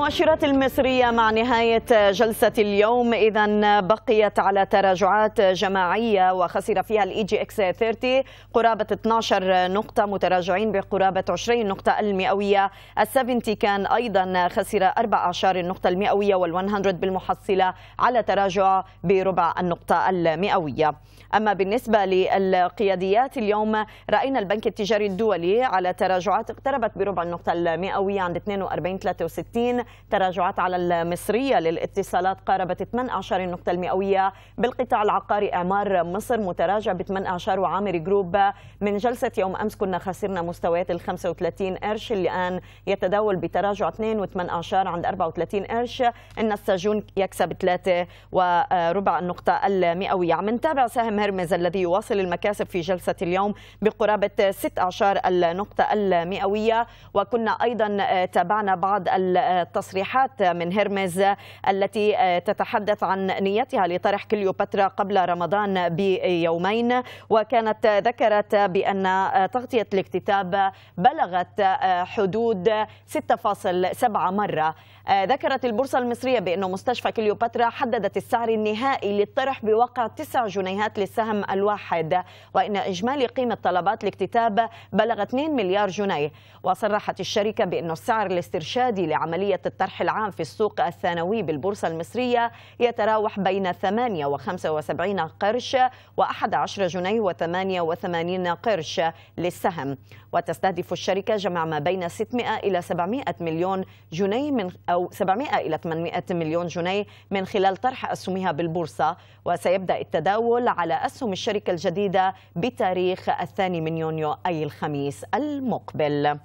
المؤشرات المصرية مع نهاية جلسة اليوم إذا بقيت على تراجعات جماعية وخسر فيها الإي جي إكس 30 قرابة 12 نقطة متراجعين بقرابة 20 نقطة المئوية السفنتي كان أيضا خسر 14 نقطة المئوية وال100 بالمحصلة على تراجع بربع النقطة المئوية أما بالنسبة للقياديات اليوم رأينا البنك التجاري الدولي على تراجعات اقتربت بربع النقطة المئوية عند 42 63 تراجعات على المصرية للاتصالات قاربت 18 النقطة المئوية بالقطاع العقاري إعمار مصر متراجع ب 18 وعامر جروب من جلسة يوم أمس كنا خسرنا مستويات ال 35 قرش الآن يتداول بتراجع 2 و18 عند 34 قرش إن السجون يكسب 3 وربع النقطة المئوية عم نتابع سهم هرمز الذي يواصل المكاسب في جلسة اليوم بقرابة 16 النقطة المئوية وكنا أيضا تابعنا بعض التصريحات تصريحات من هرمز التي آه، تتحدث عن نيتها لطرح كليوباترا قبل رمضان بيومين وكانت ذكرت بأن آه، تغطية الاكتتاب بلغت آه، حدود 6.7 مرة ذكرت البورصة المصرية بأن مستشفى كليوباترا حددت السعر النهائي للطرح بواقع 9 جنيهات للسهم الواحد وإن إجمالي قيمة طلبات الاكتتاب بلغ 2 مليار جنيه وصرحت الشركة بأن السعر الاسترشادي لعملية الطرح العام في السوق الثانوي بالبورصة المصرية يتراوح بين 8 و 75 قرش و 11 جنيه و 88 قرش للسهم وتستهدف الشركة جمع ما بين 600 إلى 700 مليون جنيه من أو 700 إلى 800 مليون جنيه من خلال طرح أسهمها بالبورصة وسيبدأ التداول على أسهم الشركة الجديدة بتاريخ الثاني من يونيو أي الخميس المقبل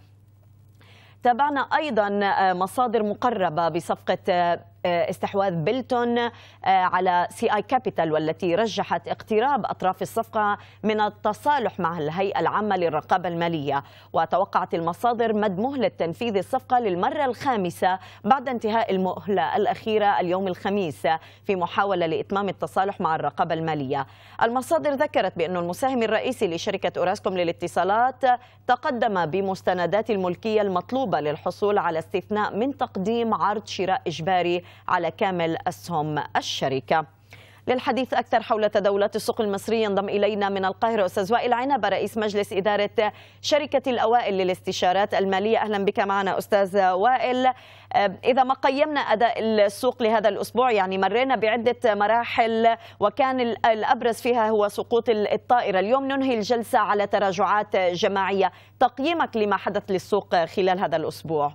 تابعنا أيضا آه، مصادر مقربة بصفقة آه، آه، استحواذ بيلتون آه، على سي اي كابيتال والتي رجحت اقتراب اطراف الصفقه من التصالح مع الهيئه العامه للرقابه الماليه وتوقعت المصادر مد مهله تنفيذ الصفقه للمره الخامسه بعد انتهاء المهله الاخيره اليوم الخميس في محاوله لاتمام التصالح مع الرقابه الماليه المصادر ذكرت بان المساهم الرئيسي لشركه اوراسكوم للاتصالات تقدم بمستندات الملكيه المطلوبه للحصول على استثناء من تقديم عرض شراء اجباري على كامل أسهم الشركة للحديث أكثر حول تداولات السوق المصري ينضم إلينا من القاهرة أستاذ وائل عنبة رئيس مجلس إدارة شركة الأوائل للاستشارات المالية أهلا بك معنا أستاذ وائل إذا ما قيمنا أداء السوق لهذا الأسبوع يعني مرينا بعدة مراحل وكان الأبرز فيها هو سقوط الطائرة اليوم ننهي الجلسة على تراجعات جماعية تقييمك لما حدث للسوق خلال هذا الأسبوع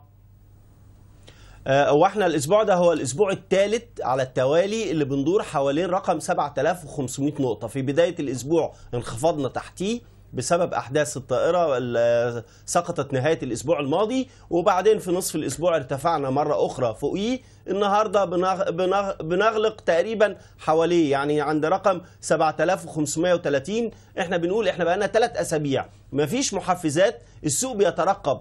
آه، واحنا الاسبوع ده هو الاسبوع الثالث على التوالي اللي بندور حوالين رقم 7500 نقطه في بدايه الاسبوع انخفضنا تحتيه بسبب احداث الطائره اللي آه، سقطت نهايه الاسبوع الماضي وبعدين في نصف الاسبوع ارتفعنا مره اخرى فوقيه النهارده بنغلق تقريبا حواليه يعني عند رقم 7530 احنا بنقول احنا بقالنا ثلاث اسابيع مفيش محفزات السوق بيترقب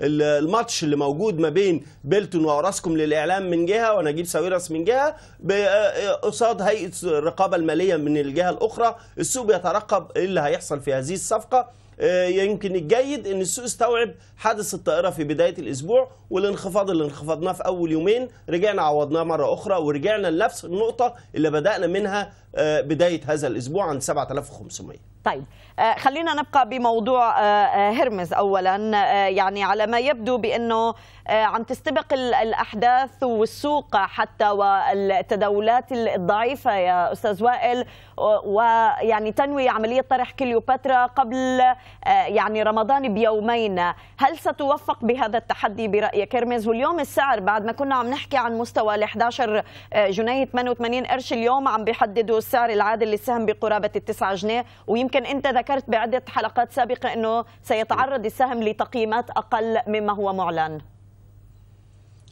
الماتش اللي موجود ما بين بيلتون واوراسكوم للاعلام من جهه ونجيب ساويرس من جهه آه، آه، قصاد هيئه الرقابه الماليه من الجهه الاخرى السوق بيترقب ايه اللي هيحصل في هذه الصفقه آه، يمكن الجيد ان السوق استوعب حادث الطائره في بدايه الاسبوع والانخفاض اللي انخفضناه في اول يومين رجعنا عوضناه مره اخرى ورجعنا لنفس النقطه اللي بدانا منها بدايه هذا الاسبوع عند 7500 طيب آه، خلينا نبقى بموضوع آه، آه، هرمز اولا يعني على ما يبدو بانه عم تستبق الاحداث والسوق حتى والتداولات الضعيفه يا استاذ وائل ويعني تنوي عمليه طرح كليوباترا قبل يعني رمضان بيومين هل ستوفق بهذا التحدي برايك هرمز واليوم السعر بعد ما كنا عم نحكي عن مستوى ال 11 جنيه 88 قرش اليوم عم بيحددوا السعر العادل للسهم بقرابه التسعة جنيه ويمكن انت ذكرت بعده حلقات سابقه انه سيتعرض السهم لتقييمات اقل مما هو معلن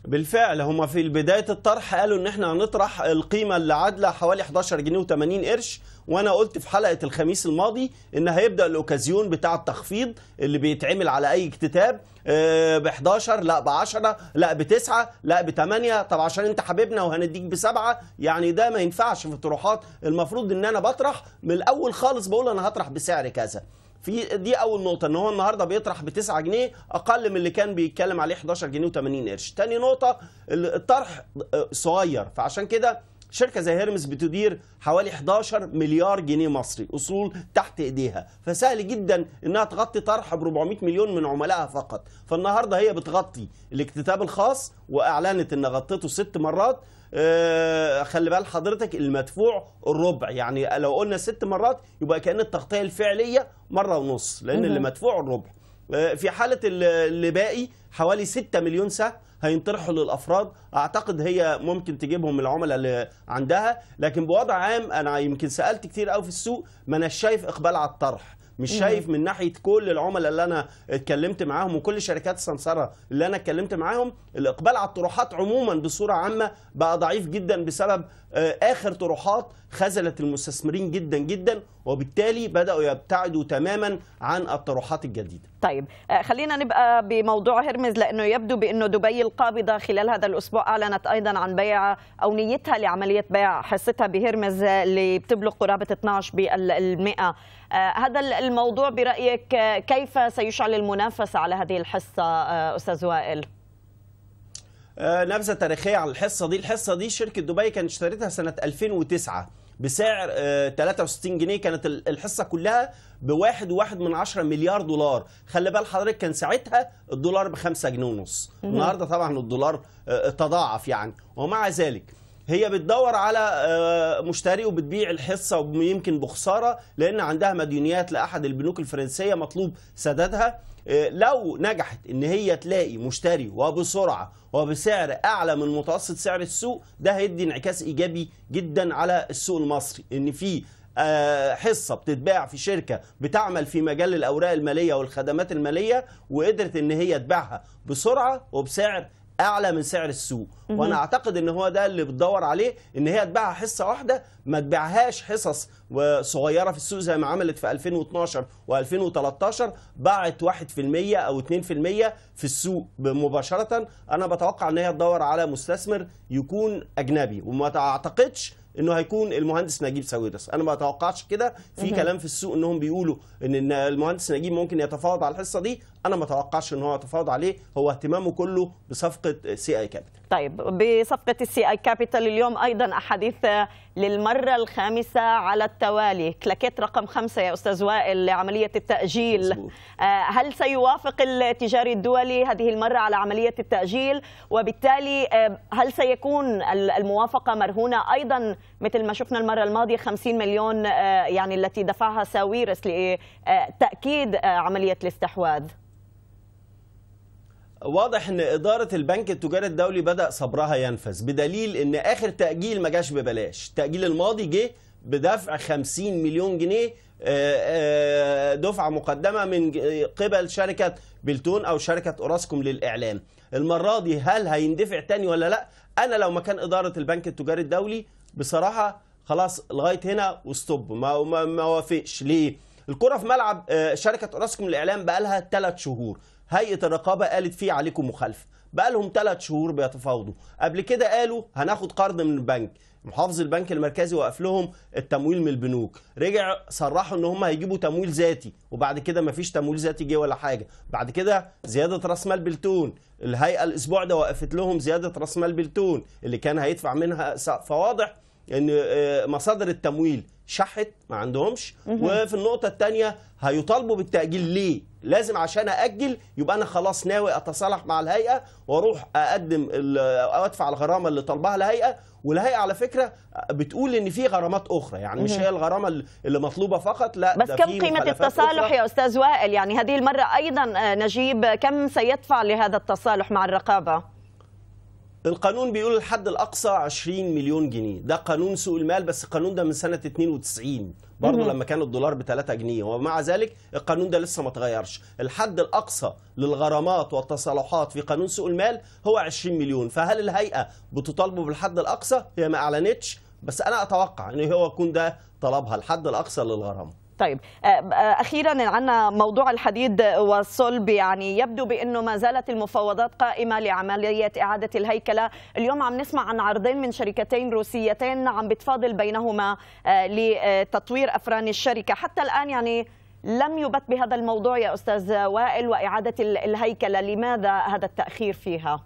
بالفعل هما في بدايه الطرح قالوا ان احنا هنطرح القيمه اللي عادله حوالي 11 جنيه و80 قرش وانا قلت في حلقه الخميس الماضي ان هيبدا الاوكازيون بتاع التخفيض اللي بيتعمل على اي اكتتاب آه، ب 11 لا ب 10 لا ب 9 لا ب 8 طب عشان انت حبيبنا وهنديك ب 7 يعني ده ما ينفعش في الطروحات المفروض ان انا بطرح من الاول خالص بقول انا هطرح بسعر كذا في دي اول نقطه ان هو النهارده بيطرح ب 9 جنيه اقل من اللي كان بيتكلم عليه 11 جنيه و80 قرش تاني نقطه الطرح صغير فعشان كده شركه زي هيرمس بتدير حوالي 11 مليار جنيه مصري اصول تحت ايديها فسهل جدا انها تغطي طرح ب 400 مليون من عملائها فقط فالنهارده هي بتغطي الاكتتاب الخاص واعلنت ان غطيته ست مرات آه، خلي بال حضرتك المدفوع الربع يعني لو قلنا ست مرات يبقى كان التغطيه الفعليه مره ونص لان أيوة. اللي مدفوع الربع في حاله اللباقي حوالي 6 مليون سهم هينطرحوا للافراد اعتقد هي ممكن تجيبهم العملاء اللي عندها لكن بوضع عام انا يمكن سالت كتير أو في السوق ما انا شايف اقبال على الطرح مش شايف من ناحيه كل العملاء اللي انا اتكلمت معاهم وكل شركات السمسره اللي انا اتكلمت معاهم الاقبال على الطروحات عموما بصوره عامه بقى ضعيف جدا بسبب آه، اخر طروحات خذلت المستثمرين جدا جدا وبالتالي بداوا يبتعدوا تماما عن الطروحات الجديده. طيب آه، خلينا نبقى بموضوع هرمز لانه يبدو بانه دبي القابضه خلال هذا الاسبوع اعلنت ايضا عن بيع او نيتها لعمليه بيع حصتها بهرمز آه، اللي بتبلغ قرابه 12 هذا الموضوع برأيك كيف سيشعل المنافسة على هذه الحصة آه، أستاذ وائل؟ آه، نبذة تاريخية عن الحصة دي الحصة دي شركة دبي كانت اشتريتها سنة 2009 بسعر 63 آه، جنيه كانت الحصة كلها بواحد وواحد من عشرة مليار دولار خلي بال حضرتك كان ساعتها الدولار بخمسة جنيه ونص النهاردة طبعا الدولار تضاعف يعني ومع ذلك هي بتدور على آه، مشتري وبتبيع الحصه ويمكن بخساره لان عندها مديونيات لاحد البنوك الفرنسيه مطلوب سدادها آه، لو نجحت ان هي تلاقي مشتري وبسرعه وبسعر اعلى من متوسط سعر السوق ده هيدي انعكاس ايجابي جدا على السوق المصري ان في آه، حصه بتتباع في شركه بتعمل في مجال الاوراق الماليه والخدمات الماليه وقدرت ان هي تبيعها بسرعه وبسعر اعلى من سعر السوق وانا اعتقد ان هو ده اللي بتدور عليه ان هي تبيعها حصه واحده ما تبيعهاش حصص وصغيره في السوق زي ما عملت في 2012 و2013 باعت 1% او 2% في السوق مباشره انا بتوقع ان هي تدور على مستثمر يكون اجنبي وما اعتقدش انه هيكون المهندس نجيب ساويرس انا ما اتوقعش كده في كلام في السوق انهم بيقولوا ان المهندس نجيب ممكن يتفاوض على الحصه دي انا ما اتوقعش ان هو يتفاوض عليه هو اهتمامه كله بصفقه سي اي كابيتال طيب بصفقه السي اي كابيتال اليوم ايضا احاديث للمره الخامسه على الت... التوالي كلاكيت رقم خمسة يا أستاذ وائل لعملية التأجيل مزبوط. آه، هل سيوافق التجاري الدولي هذه المرة على عملية التأجيل وبالتالي آه، هل سيكون الموافقة مرهونة أيضا مثل ما شفنا المرة الماضية 50 مليون آه، يعني التي دفعها ساويرس لتأكيد عملية الاستحواذ واضح ان اداره البنك التجاري الدولي بدا صبرها ينفذ بدليل ان اخر تاجيل ما جاش ببلاش التاجيل الماضي جه بدفع 50 مليون جنيه آه، آه، دفعة مقدمة من قبل شركة بلتون أو شركة أوراسكوم للإعلام المرة دي هل هيندفع تاني ولا لا أنا لو مكان إدارة البنك التجاري الدولي بصراحة خلاص لغاية هنا وستوب ما ما, ما وافقش ليه الكرة في ملعب آه، شركة أوراسكوم للإعلام بقالها 3 شهور هيئة الرقابة قالت فيه عليكم مخالفة بقالهم 3 شهور بيتفاوضوا قبل كده قالوا هناخد قرض من البنك محافظ البنك المركزي وقف لهم التمويل من البنوك رجع صرحوا ان هم هيجيبوا تمويل ذاتي وبعد كده مفيش تمويل ذاتي جه ولا حاجه بعد كده زياده راس مال بلتون الهيئه الاسبوع ده وقفت لهم زياده راس مال بلتون اللي كان هيدفع منها فواضح ان آه، مصادر التمويل شحت ما عندهمش وفي النقطه الثانيه هيطالبوا بالتاجيل ليه لازم عشان اجل يبقى انا خلاص ناوي اتصالح مع الهيئه واروح اقدم او ادفع الغرامه اللي طالبها الهيئه والهيئه على فكره بتقول ان في غرامات اخرى يعني مش هي الغرامه اللي مطلوبه فقط لا بس كم قيمه التصالح يا استاذ وائل يعني هذه المره ايضا آه، نجيب كم سيدفع لهذا التصالح مع الرقابه القانون بيقول الحد الاقصى 20 مليون جنيه ده قانون سوق المال بس القانون ده من سنه 92 برضه لما كان الدولار ب 3 جنيه ومع ذلك القانون ده لسه ما اتغيرش الحد الاقصى للغرامات والتصالحات في قانون سوق المال هو 20 مليون فهل الهيئه بتطالبه بالحد الاقصى هي ما اعلنتش بس انا اتوقع ان هو يكون ده طلبها الحد الاقصى للغرامه طيب آه، آه، اخيرا عندنا موضوع الحديد والصلب يعني يبدو بانه ما زالت المفاوضات قائمه لعمليه اعاده الهيكله اليوم عم نسمع عن عرضين من شركتين روسيتين عم بتفاضل بينهما آه، لتطوير افران الشركه حتى الان يعني لم يبت بهذا الموضوع يا استاذ وائل واعاده الهيكله لماذا هذا التاخير فيها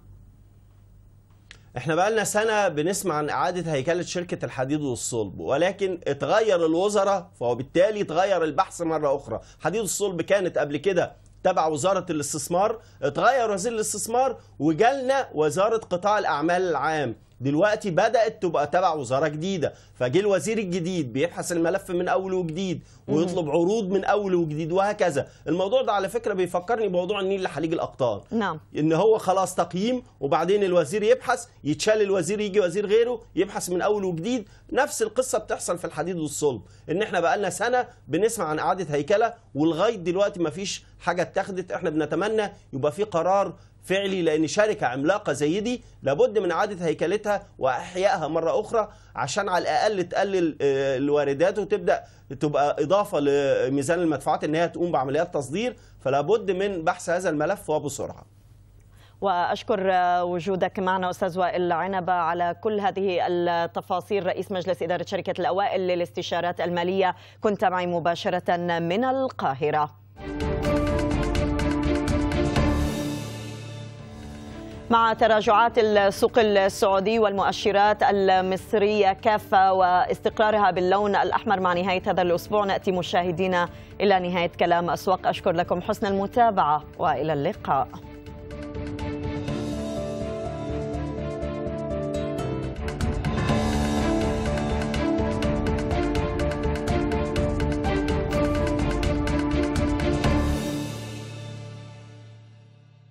احنا بقالنا سنة بنسمع عن إعادة هيكلة شركة الحديد والصلب ولكن اتغير الوزراء فبالتالي اتغير البحث مرة أخرى حديد الصلب كانت قبل كده تبع وزارة الاستثمار اتغير وزير الاستثمار وجالنا وزارة قطاع الأعمال العام دلوقتي بدات تبقى تبع وزاره جديده فجه الوزير الجديد بيبحث الملف من اول وجديد ويطلب عروض من اول وجديد وهكذا الموضوع ده على فكره بيفكرني بموضوع النيل لحليج الاقطار نعم ان هو خلاص تقييم وبعدين الوزير يبحث يتشال الوزير يجي وزير غيره يبحث من اول وجديد نفس القصه بتحصل في الحديد والصلب ان احنا بقالنا سنه بنسمع عن اعاده هيكله ولغايه دلوقتي ما فيش حاجه اتخذت احنا بنتمنى يبقى في قرار فعلي لأن شركة عملاقة زي دي لابد من إعادة هيكلتها وإحيائها مرة أخرى عشان على الأقل تقلل آه، الواردات وتبدأ تبقى إضافة لميزان المدفوعات إن هي تقوم بعمليات تصدير فلابد من بحث هذا الملف وبسرعة وأشكر آه، وجودك معنا أستاذ وائل عنبة على كل هذه التفاصيل رئيس مجلس إدارة شركة الأوائل للاستشارات المالية كنت معي مباشرة من القاهرة مع تراجعات السوق السعودي والمؤشرات المصرية كافة واستقرارها باللون الأحمر مع نهاية هذا الأسبوع نأتي مشاهدينا إلى نهاية كلام أسواق أشكر لكم حسن المتابعة وإلى اللقاء